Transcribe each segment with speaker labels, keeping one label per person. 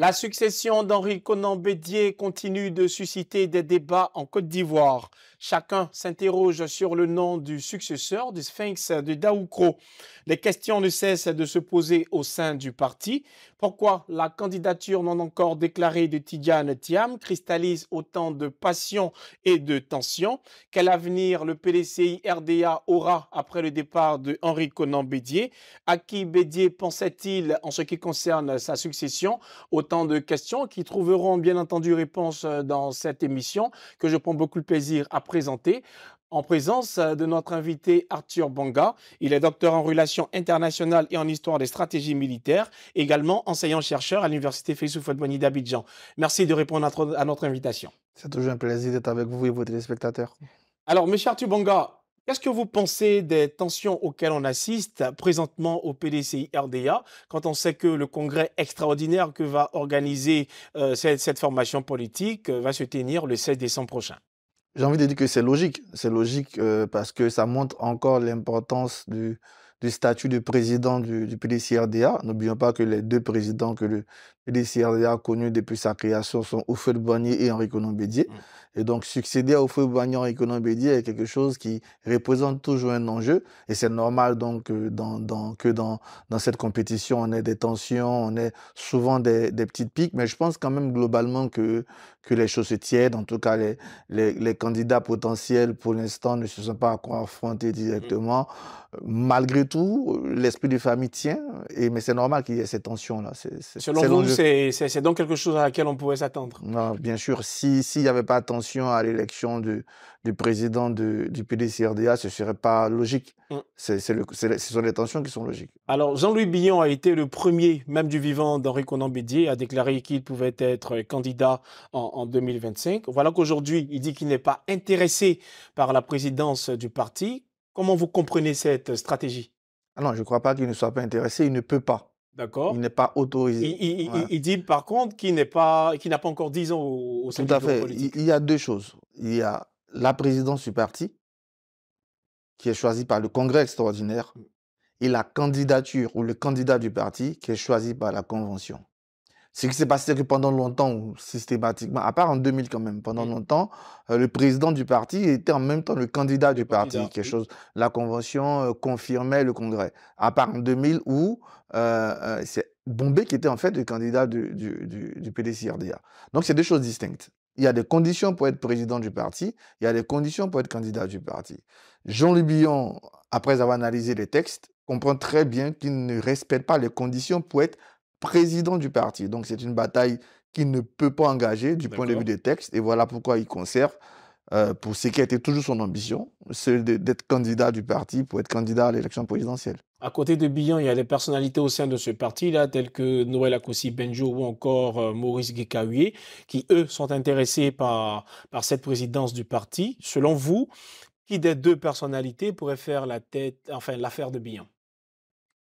Speaker 1: La succession d'Henri Conan Bédié continue de susciter des débats en Côte d'Ivoire. Chacun s'interroge sur le nom du successeur du sphinx de Daoukro. Les questions ne cessent de se poser au sein du parti. Pourquoi la candidature non encore déclarée de Tidiane Thiam cristallise autant de passion et de tension Quel avenir le PDCI RDA aura après le départ de Henri Conan Bédier À qui Bédier pensait-il en ce qui concerne sa succession Autant de questions qui trouveront bien entendu réponse dans cette émission que je prends beaucoup de plaisir à présenté en présence euh, de notre invité Arthur Banga. Il est docteur en relations internationales et en histoire des stratégies militaires, également enseignant-chercheur à l'université Félix Boigny d'Abidjan. Merci de répondre à notre invitation.
Speaker 2: C'est toujours un plaisir d'être avec vous et vos téléspectateurs.
Speaker 1: Alors, monsieur Arthur Banga, Qu'est-ce que vous pensez des tensions auxquelles on assiste présentement au PDCI RDA quand on sait que le congrès extraordinaire que va organiser euh, cette, formation politique euh, va se tenir le 16 décembre prochain
Speaker 2: j'ai envie de dire que c'est logique. C'est logique euh, parce que ça montre encore l'importance du, statut de président du, PDC-RDA. N'oublions pas que les deux présidents que le PDC-RDA a connus depuis sa création sont Oufeu Boigny et Henri Conan Bédier. Mm. Et donc, succéder à Oufeu Boigny et Henri Conan est quelque chose qui représente toujours un enjeu. Et c'est normal donc que, dans, cette compétition, on ait des tensions, on ait souvent des, des petites piques. Mais je pense quand même globalement que, que les choses se tiennent. En tout cas, les, les, candidats potentiels, pour l'instant, ne se sont pas confrontés directement. Euh, malgré tout, l'esprit de famille tient, et, mais c'est normal qu'il y ait ces tensions-là. Selon vous,
Speaker 1: c'est donc quelque chose à laquelle on pouvait s'attendre
Speaker 2: Bien sûr, s'il n'y avait pas tension à l'élection du, président du du RDA ce ne serait pas logique. Mm. C'est ce sont les tensions qui sont logiques.
Speaker 1: Alors, Jean-Louis Billon a été le premier, même du vivant d'Henri Conan-Bédier, à déclarer qu'il pouvait être candidat en en 2025. Voilà qu'aujourd'hui, il dit qu'il n'est pas intéressé par la présidence du parti. Comment vous comprenez cette stratégie ah Non, je ne crois pas qu'il ne soit pas intéressé, il ne peut pas. D'accord.
Speaker 2: Il n'est pas autorisé. Il,
Speaker 1: dit par contre qu'il n'a pas, pas encore 10 ans au, sein Tout à fait. Il
Speaker 2: y a deux choses. Il y a la présidence du parti, qui est choisie par le Congrès extraordinaire, et la candidature ou le candidat du parti, qui est choisi par la Convention. Ce qui s'est passé, que pendant longtemps, systématiquement, à part en 2000 quand même, pendant mm. longtemps, euh, le président du parti était en même temps le candidat du parti. quelque chose, la convention euh, confirmait le congrès. À part en 2000 où euh, c'est Bombay qui était en fait le candidat du, du, du, Donc c'est deux choses distinctes. Il y a des conditions pour être président du parti, il y a des conditions pour être candidat du parti. Jean-Louis après avoir analysé les textes, comprend très bien qu'il ne respecte pas les conditions pour être président du parti. Donc c'est une bataille qu'il ne peut pas engager du point de vue des textes. Et voilà pourquoi il conserve, euh, pour ce qui a été toujours son ambition, celle d'être candidat du parti pour être candidat à l'élection présidentielle.
Speaker 1: À côté de Billon, il y a des personnalités au sein de ce parti-là, telles que Noël Akossi Benjo ou encore euh, Maurice Guécaoué, qui, eux, sont intéressés par, par cette présidence du parti. Selon vous, qui des deux personnalités pourrait faire la tête, enfin, l'affaire de Billon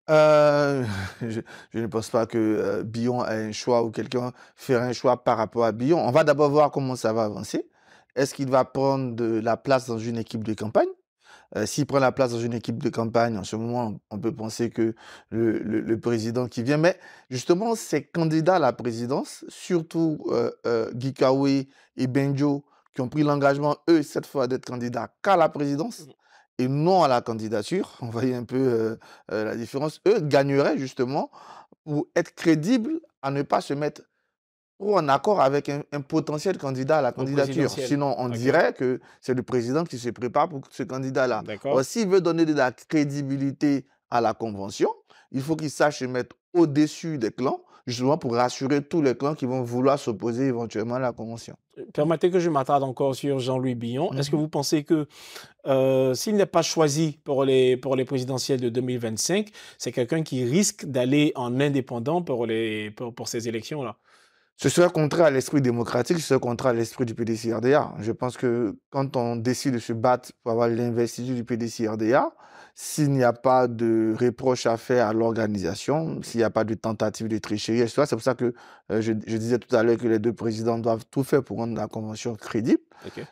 Speaker 2: euh, je, ne pense pas que euh, Billon a un choix ou quelqu'un fera un choix par rapport à Billon. On va d'abord voir comment ça va avancer. Est-ce qu'il va prendre la place dans une équipe de campagne euh, S'il prend la place dans une équipe de campagne, en ce moment, on peut penser que le, président qui vient, mais justement, ces candidats à la présidence, surtout Guy et Benjo, qui ont pris l'engagement, eux, cette fois, d'être candidats qu'à la présidence, mmh et non à la candidature, on voyait un peu euh, euh, la différence, eux gagneraient justement ou être crédibles à ne pas se mettre en accord avec un, potentiel candidat à la candidature. Sinon, on dirait que c'est le président qui se prépare pour ce candidat-là. S'il veut donner de la crédibilité à la convention, il faut qu'il sache se mettre au-dessus des clans justement pour rassurer tous les clans qui vont vouloir s'opposer éventuellement à la Convention.
Speaker 1: Euh, permettez que je m'attarde encore sur Jean-Louis Billon. Est-ce que mhm. vous pensez que euh, s'il n'est pas choisi pour les, pour les présidentielles de 2025, c'est quelqu'un qui risque d'aller en indépendant pour, les, pour ces élections-là
Speaker 2: ce serait contraire à l'esprit démocratique, ce serait contraire à l'esprit du PDC-RDA. Je pense que quand on décide de se battre pour avoir l'investiture du PDC-RDA, s'il n'y a pas de reproche à faire à l'organisation, s'il n'y a pas de tentative de tricherie, etc., c'est pour ça que euh, je, disais tout à l'heure que les deux présidents doivent tout faire pour rendre la convention crédible.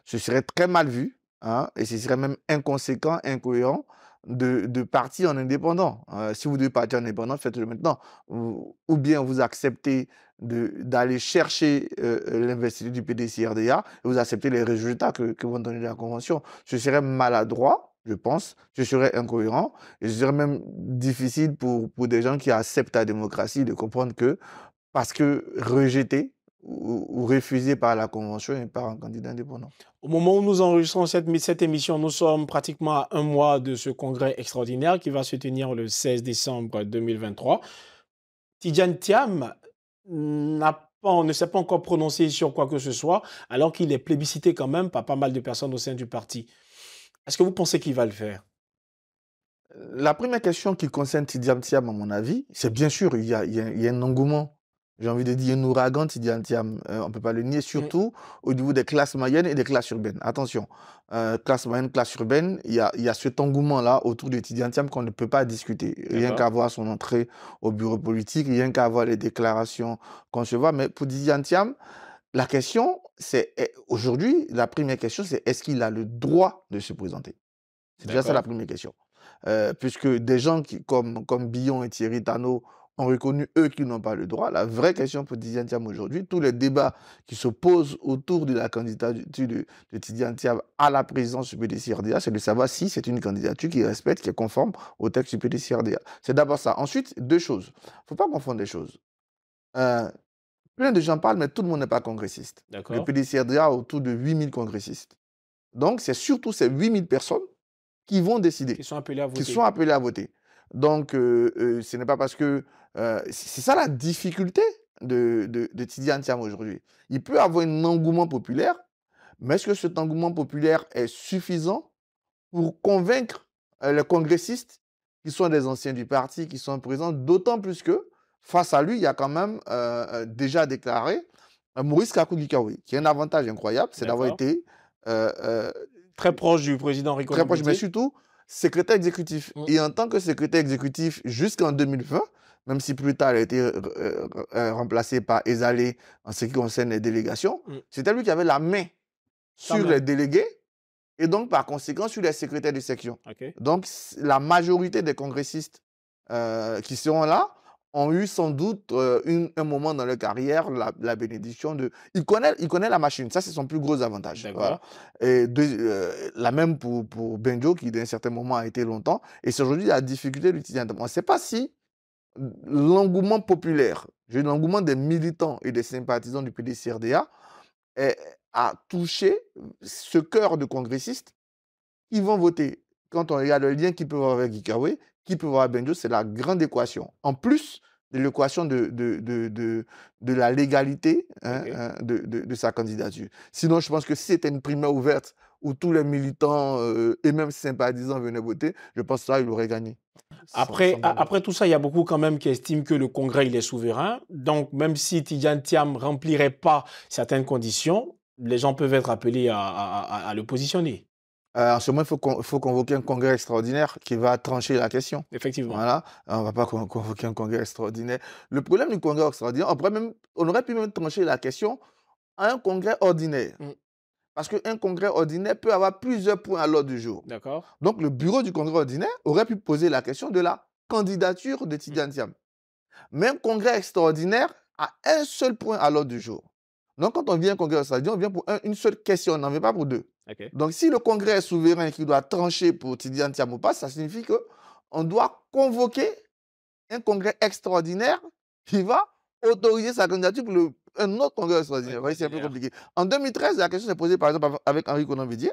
Speaker 2: Ce serait très mal vu hein, et ce serait même inconséquent, incohérent de, partir en indépendant. Euh, si vous devez partir en indépendant, faites-le maintenant. ou bien vous acceptez d'aller chercher euh, l'investiture du PDC-RDA et vous accepter les résultats que, que vous donnez la convention. Ce serait maladroit, je pense, ce serait incohérent et ce serait même difficile pour, pour des gens qui acceptent la démocratie de comprendre que parce que rejeté ou, refusé par la convention et par un candidat indépendant.
Speaker 1: Au moment où nous enregistrons cette, cette émission, nous sommes pratiquement à un mois de ce congrès extraordinaire qui va se tenir le 16 décembre 2023. Tidjane Thiam n'a on ne sait pas encore prononcé sur quoi que ce soit, alors qu'il est plébiscité quand même par pas mal de personnes au sein du parti. Est-ce que vous pensez qu'il va le faire La première
Speaker 2: question qui concerne Tidiam Tiam, à mon avis, c'est bien sûr, il y, a, il y a, un engouement j'ai envie de dire, un ouragan Tidiantiam. Euh, on ne peut pas le nier, surtout au niveau des classes moyennes et des classes urbaines. Attention, euh, classe moyenne, classe urbaine, il y a, cet engouement-là autour de Tidiantiam qu'on ne peut pas discuter. Rien qu'à voir son entrée au bureau politique, rien qu'à voir les déclarations qu'on se voit. Mais pour Tidiantiam, la question, c'est eh, aujourd'hui, la première question, c'est est-ce qu'il a le droit de se présenter C'est déjà ça la première question. Euh, puisque des gens comme, comme Billon et Thierry Tano ont reconnu, eux, qu'ils n'ont pas le droit. La vraie question pour Tidiane Thiam aujourd'hui, tous les débats qui se posent autour de la candidature de, de Tidiane à la présidence du pdc c'est de savoir si c'est une candidature qui respecte, qui est conforme au texte du PDC-RDA. C'est d'abord ça. Ensuite, deux choses. Il ne faut pas confondre les choses. Euh, plein de gens parlent, mais tout le monde n'est pas congressiste. Le PDC-RDA a autour de 8000 congressistes. Donc, c'est surtout ces 8000 personnes qui vont décider, qui sont appelés à voter. Qui sont appelés à voter. Donc, euh, euh, ce n'est pas parce que... Euh, c'est ça la difficulté de, de, de aujourd'hui. Il peut avoir un engouement populaire, mais est-ce que cet engouement populaire est suffisant pour convaincre les congressistes qui sont des anciens du parti, qui sont présents, d'autant plus que face à lui, il y a quand même déjà déclaré Maurice Kakou qui a un avantage incroyable, c'est d'avoir été
Speaker 1: très proche du président Rico Très proche, mais surtout
Speaker 2: secrétaire exécutif. Et en tant que secrétaire exécutif jusqu'en 2020, même si plus tard il a été euh, euh, euh, remplacé par Ezalé en ce qui concerne les délégations, mm. c'était lui qui avait la main sur les délégués et donc par conséquent sur les secrétaires de section. Donc la majorité des congressistes qui seront là ont eu sans doute euh, un moment dans leur carrière la, bénédiction de. Il connaît, il connaît la machine, ça c'est son plus gros avantage. Et euh, la même pour, pour Benjo qui d'un certain moment a été longtemps. Et c'est aujourd'hui la difficulté de l'utiliser. On ne sait pas si l'engouement populaire, l'engouement des militants et des sympathisants du PDCRDA a touché ce cœur de congressistes qui vont voter. Quand on regarde le lien qu'ils peut avoir avec Gikawe, qui peut voir Benjo, c'est la grande équation. En plus de l'équation de, de, la légalité hein, hein, de, sa candidature. Sinon, je pense que si c'était une primaire ouverte où tous les militants euh, et même sympathisants venaient voter, je pense que ça, il aurait gagné.
Speaker 1: Après, après tout ça, il y a beaucoup quand même qui estiment que le Congrès, il est souverain. Donc, même si Tidjan ne remplirait pas certaines conditions, les gens peuvent être appelés à le positionner.
Speaker 2: Euh, en ce moment, il faut, convoquer un congrès extraordinaire qui va trancher la question. Effectivement. Voilà. Euh, on ne va pas convoquer un congrès extraordinaire. Le problème du congrès extraordinaire, on, aurait pu même trancher la question à un congrès ordinaire. Mm. Parce qu'un congrès ordinaire peut avoir plusieurs points à l'ordre du jour. D'accord. Donc, le bureau du congrès ordinaire aurait pu poser la question de la candidature de Tidiane mm. Mais un congrès extraordinaire a un seul point à l'ordre du jour. Donc, quand on vient au Congrès aux on vient pour une seule question, on n'en vient pas pour deux. Donc, si le Congrès est souverain et qu'il doit trancher pour Tidian Tiamopas, ça signifie qu'on doit convoquer un Congrès extraordinaire qui va autoriser sa candidature pour un autre Congrès extraordinaire. c'est un peu compliqué. En 2013, la question s'est posée, par exemple, avec Henri Conan-Vidier,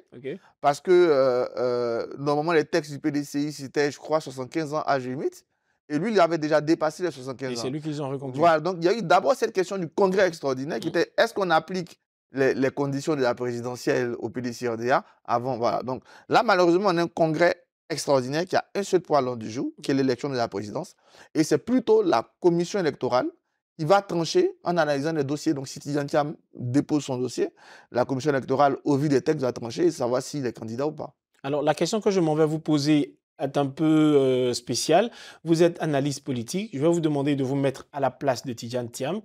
Speaker 2: parce que euh, euh, normalement, les textes du PDCI c'était, je crois, 75 ans âge limite. Et lui, il avait déjà dépassé les 75 ans. Et c'est lui qu'ils ont reconduit. Voilà, donc il y a eu d'abord cette question du congrès extraordinaire qui mm. était est-ce qu'on applique les, conditions de la présidentielle au PDC-RDA avant Voilà. Donc là, malheureusement, on a un congrès extraordinaire qui a un seul point à l'ordre du jour, qui est l'élection de la présidence. Et c'est plutôt la commission électorale qui va trancher en analysant les dossiers. Donc, si Tiam dépose son dossier, la commission électorale, au vu des textes, va trancher et savoir s'il si est candidat ou pas.
Speaker 1: Alors, la question que je m'en vais vous poser est un peu euh, spécial. Vous êtes analyste politique. Je vais vous demander de vous mettre à la place de Tidjane Thiam.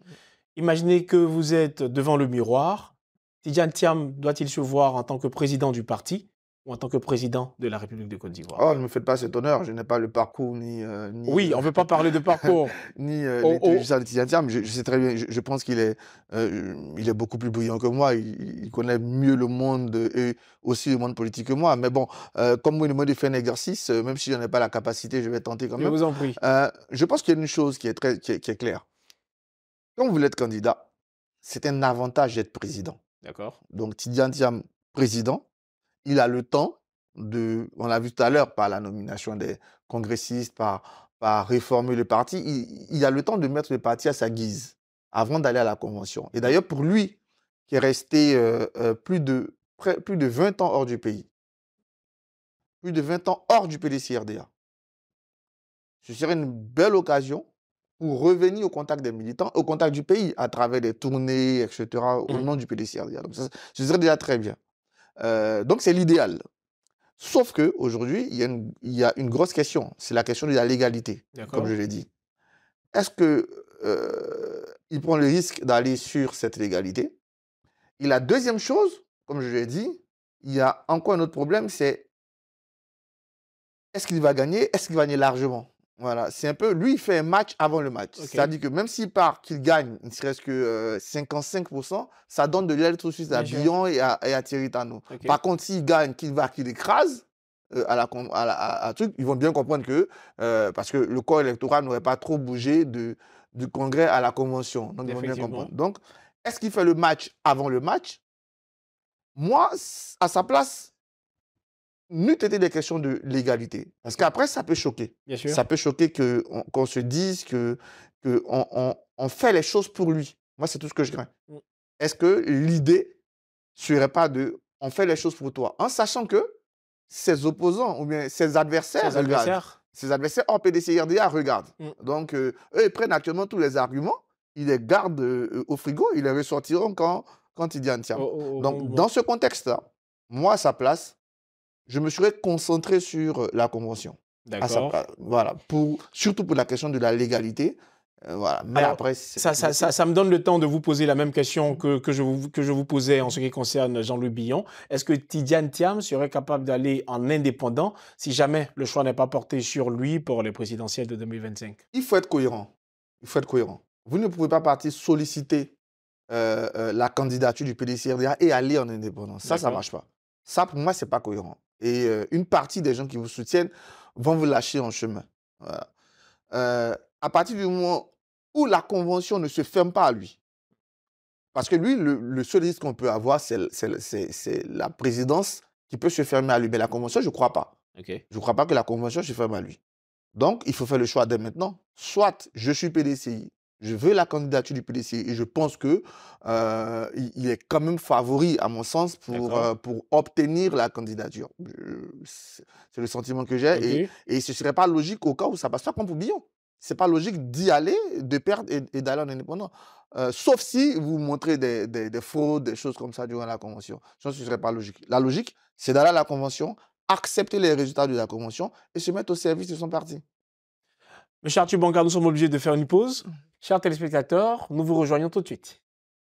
Speaker 1: Imaginez que vous êtes devant le miroir. Tidjane Thiam doit-il se voir en tant que président du parti en tant que président
Speaker 2: de la République de Côte d'Ivoire Oh, ne me faites pas cet honneur, je n'ai pas le parcours ni. Euh, oui, on ne euh, veut pas parler de parcours. ni euh, je, sais très bien, je, pense qu'il est, il est beaucoup plus brillant que moi, il, connaît mieux le monde et aussi le monde politique que moi. Mais bon, comme vous demandez de un exercice, même si je n'ai pas la capacité, je vais tenter quand même. Je vous en prie. je pense qu'il y a une chose qui est, très, qui est, claire. Quand vous voulez être candidat, c'est un avantage d'être président. D'accord. Donc, tidian président, il a le temps de, on l'a vu tout à l'heure, par la nomination des congressistes, par, par réformer le parti, il, a le temps de mettre le parti à sa guise avant d'aller à la convention. Et d'ailleurs, pour lui, qui est resté euh, euh, plus, de, plus de 20 ans hors du pays, plus de 20 ans hors du RDA, ce serait une belle occasion pour revenir au contact des militants, au contact du pays, à travers des tournées, etc., au mmh. nom du PDCRDA. Donc, ce serait déjà très bien donc c'est l'idéal. Sauf que aujourd'hui, il y, a une, grosse question. C'est la question de la légalité, comme je l'ai dit. Est-ce que il prend le risque d'aller sur cette légalité Et la deuxième chose, comme je l'ai dit, il y a encore un autre problème, c'est est-ce qu'il va gagner Est-ce qu'il va gagner largement voilà, c'est un peu. Lui, il fait un match avant le match. C'est-à-dire que même s'il part, qu'il gagne, ne serait-ce que 55%, euh, ça donne de suisse à Billon et à, et à Thierry Par contre, s'il gagne, qu'il va, qu'il écrase, euh, à, la, à, truc, ils vont bien comprendre que, euh, parce que le corps électoral n'aurait pas trop bougé de, du congrès à la convention. Donc, ils vont bien comprendre. Donc, est-ce qu'il fait le match avant le match Moi, à sa place, n'eût été des questions de légalité. Parce qu'après, ça peut choquer. Ça peut choquer qu'on se dise que, que on, on, fait les choses pour lui. Moi, c'est tout ce que je crains. Mm. Est-ce que l'idée serait pas de on fait les choses pour toi, en sachant que ses opposants ou bien ses adversaires, ses adversaires, ses adversaires en PDC RDA regardent. Mm. Donc, euh, eux, ils prennent actuellement tous les arguments, ils les gardent euh, au frigo, ils les ressortiront quand, quand il y Donc, dans ce contexte-là, moi, à sa place, je me serais concentré sur euh, la convention. Ah, D'accord. Voilà, pour, surtout pour la question de la légalité. Euh, voilà. Mais après, ça, ça, ça,
Speaker 1: me donne le temps de vous poser la même question mmh. que, que, je, vous, que je vous posais en ce qui concerne Jean-Louis Billon. Est-ce que Tidiane Thiam serait capable d'aller en indépendant si jamais le choix n'est pas porté sur lui pour les présidentielles de 2025
Speaker 2: Il faut être cohérent. Il faut être cohérent. Vous ne pouvez pas partir solliciter euh, la candidature du PDCRDA et aller en indépendant. Ça, ça ne marche pas. Ça, pour moi, ce n'est pas cohérent. Et euh, une partie des gens qui vous soutiennent vont vous lâcher en chemin. Euh, à partir du moment où la convention ne se ferme pas à lui, parce que lui, le, seul risque qu'on peut avoir, c'est la présidence qui peut se fermer à lui. Mais la convention, je ne crois pas. Je ne crois pas que la convention se ferme à lui. Donc, il faut faire le choix dès maintenant. Soit je suis PDCI, je veux la candidature du PDC et je pense que euh, il est quand même favori, à mon sens, pour, euh, pour obtenir la candidature. C'est le sentiment que j'ai. Et, ce ne serait pas logique au cas où ça passe pas comme pour Billon. Ce n'est pas logique d'y aller, de perdre et, d'aller en indépendant. Euh, sauf si vous montrez des, fraudes, des choses comme ça durant la convention. Je ce ne serait pas logique. La logique, c'est d'aller à la convention, accepter les résultats de la convention et se mettre au service de son parti.
Speaker 1: Monsieur Arthur Bancard, nous sommes obligés de faire une pause. Mmh. Chers téléspectateurs, nous vous rejoignons tout de suite.